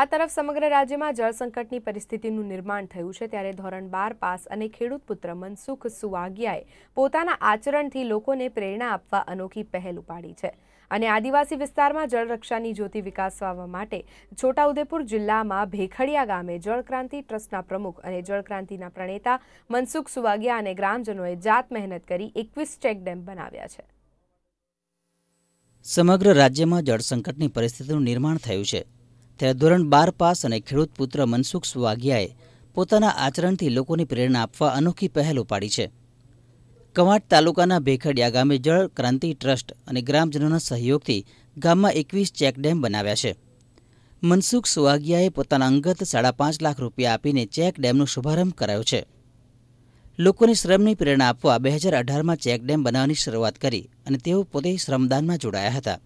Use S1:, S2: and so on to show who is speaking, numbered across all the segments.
S1: આ તરફ સમગ્ર રાજ્યમાં જળસંકટની પરિસ્થિતિનું નિર્માણ થયું છે ત્યારે ધોરણ બાર પાસ અને ખેડૂત પુત્ર મનસુખ સુવાગિયાએ પોતાના આચરણથી લોકોને પ્રેરણા આપવા અનોખી પહેલ ઉપાડી છે અને આદિવાસી વિસ્તારમાં જળરક્ષાની જ્યોતિ વિકાસવા માટે છોટાઉદેપુર જિલ્લામાં ભેખડિયા ગામે જળક્રાંતિ ટ્રસ્ટના પ્રમુખ અને જળક્રાંતિના પ્રણેતા મનસુખ સુવાગિયા અને ગ્રામજનોએ જાત મહેનત કરી એકવીસ ચેકડેમ બનાવ્યા છે
S2: સમગ્ર રાજ્યમાં જળસંકટની પરિસ્થિતિનું નિર્માણ થયું છે ત્યારે ધોરણ બાર પાસ અને ખેડૂત પુત્ર મનસુખ સુવાગિયાએ પોતાના આચરણથી લોકોને પ્રેરણા આપવા અનોખી પહેલ ઉપાડી છે કવાંટ તાલુકાના ભેખડિયા ગામે જળ ક્રાંતિ ટ્રસ્ટ અને ગ્રામજનોના સહયોગથી ગામમાં એકવીસ ચેકડેમ બનાવ્યા છે મનસુખ સુવાગિયાએ પોતાના અંગત સાડા પાંચ લાખ રૂપિયા આપીને ચેક ડેમનો શુભારંભ કરાયો છે લોકોને શ્રમની પ્રેરણા આપવા બે હજાર અઢારમાં ચેક ડેમ બનાવવાની શરૂઆત કરી અને તેઓ પોતે શ્રમદાનમાં જોડાયા હતા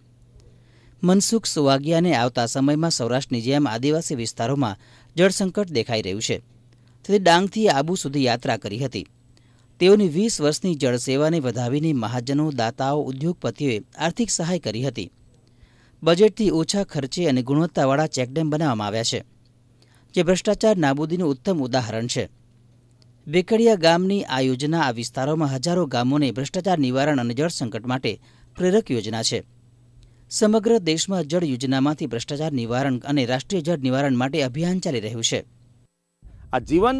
S2: મનસુખ સુવાગિયાને આવતા સમયમાં સૌરાષ્ટ્રની જેમ આદિવાસી વિસ્તારોમાં જળસંકટ દેખાઈ રહ્યું છે તેથી ડાંગથી આબુ સુધી યાત્રા કરી હતી તેઓની વીસ વર્ષની જળસેવાને વધાવીને મહાજનો દાતાઓ ઉદ્યોગપતિઓએ આર્થિક સહાય કરી હતી બજેટથી ઓછા ખર્ચે અને ગુણવત્તાવાળા ચેકડેમ બનાવવામાં આવ્યા છે જે ભ્રષ્ટાચાર નાબૂદીનું ઉત્તમ ઉદાહરણ છે બેકડિયા ગામની આ યોજના આ વિસ્તારોમાં હજારો ગામોને ભ્રષ્ટાચાર નિવારણ અને જળસંકટ માટે પ્રેરક યોજના છે સમગ્ર દેશમાં જળ યોજનામાંથી ભ્રષ્ટાચાર નિવારણ અને રાષ્ટ્રીય જળ નિવારણ માટે અભિયાન ચાલી રહ્યું છે
S3: આ જીવન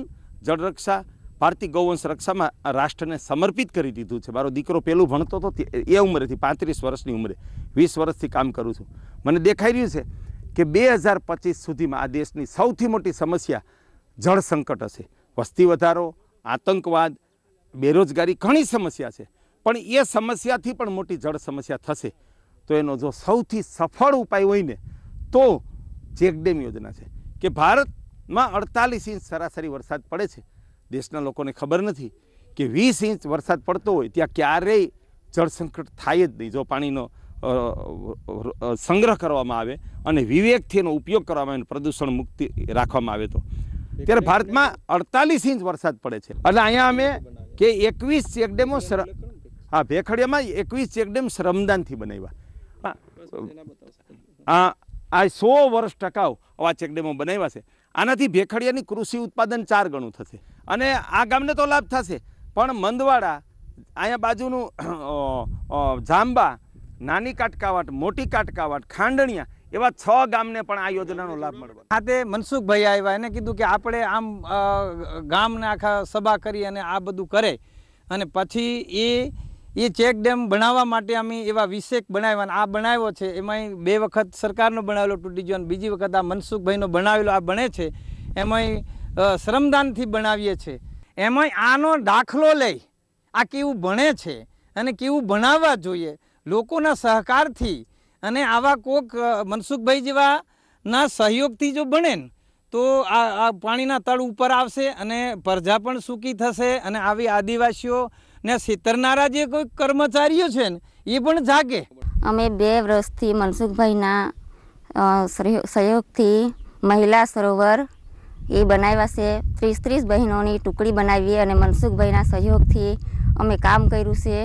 S3: જળ રક્ષા ભારતીય ગૌવંશ રક્ષામાં રાષ્ટ્રને સમર્પિત કરી દીધું છે મારો દીકરો પહેલું ભણતો હતો એ ઉંમરેથી પાંત્રીસ વર્ષની ઉંમરે વીસ વર્ષથી કામ કરું છું મને દેખાઈ રહ્યું છે કે બે હજાર પચીસ સુધીમાં આ દેશની સૌથી મોટી સમસ્યા જળ સંકટ હશે વસ્તી વધારો આતંકવાદ બેરોજગારી ઘણી સમસ્યા છે પણ એ સમસ્યાથી પણ મોટી જળ સમસ્યા થશે તો એનો જો સૌથી સફળ ઉપાય હોય ને તો ચેકડેમ યોજના છે કે ભારતમાં અડતાલીસ ઇંચ સરાસરી વરસાદ પડે છે દેશના લોકોને ખબર નથી કે વીસ ઇંચ વરસાદ પડતો હોય ત્યાં ક્યારેય જળસંકટ થાય જ નહીં જો પાણીનો સંગ્રહ કરવામાં આવે અને વિવેકથી એનો ઉપયોગ કરવામાં આવે પ્રદૂષણ મુક્તિ રાખવામાં આવે તો ત્યારે ભારતમાં અડતાલીસ ઇંચ વરસાદ પડે છે એટલે અહીંયા અમે કે એકવીસ ચેકડેમો હા ભેખડિયામાં એકવીસ ચેકડેમ શ્રમદાનથી બનાવ્યા આ આ સો વર્ષ ટકાઉ આવા ચેકડેમો બનાવ્યા છે આનાથી ભેખડિયાની કૃષિ ઉત્પાદન ચાર ગણું થશે અને આ ગામને તો લાભ થશે પણ મંદવાડા અહીંયા બાજુનું જાંબા નાની કાટકાવટ મોટી કાટકાવાટ ખાંડણિયા એવા છ ગામને પણ આ યોજનાનો લાભ
S4: મળવો સાથે મનસુખભાઈ આવ્યા એને કીધું કે આપણે આમ ગામને આખા સભા કરી અને આ બધું કરે અને પછી એ એ ચેક ડેમ બનાવવા માટે અમે એવા વિશેક બનાવ્યા આ બનાવ્યો છે એમાંય બે વખત સરકારનો બનાવેલો તૂટી ગયો બીજી વખત આ મનસુખભાઈનો બનાવેલો આ બને છે એમાંય શ્રમદાનથી બનાવીએ છીએ એમાંય આનો દાખલો લઈ આ કેવું ભણે છે અને કેવું ભણાવવા જોઈએ લોકોના સહકારથી અને આવા કોક મનસુખભાઈ જેવાના સહયોગથી જો બને ને તો આ પાણીના તળ ઉપર આવશે અને પ્રજા પણ સૂકી થશે અને આવી આદિવાસીઓ ને છેતરનારા જે કોઈ કર્મચારીઓ છે ને એ પણ જાગે
S5: અમે બે વર્ષથી મનસુખભાઈના સહયોગથી મહિલા સરોવર એ બનાવ્યા છે ત્રીસ ત્રીસ બહેનોની ટુકડી બનાવી અને મનસુખભાઈના સહયોગથી અમે કામ કર્યું છે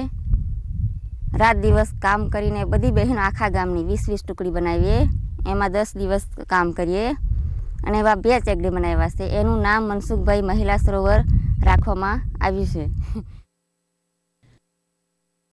S5: રાત દિવસ કામ કરીને બધી બહેનો આખા ગામની વીસ વીસ ટુકડી બનાવીએ એમાં દસ દિવસ કામ કરીએ અને એવા બે ચેકડી બનાવ્યા છે એનું નામ મનસુખભાઈ મહિલા સરોવર રાખવામાં આવ્યું છે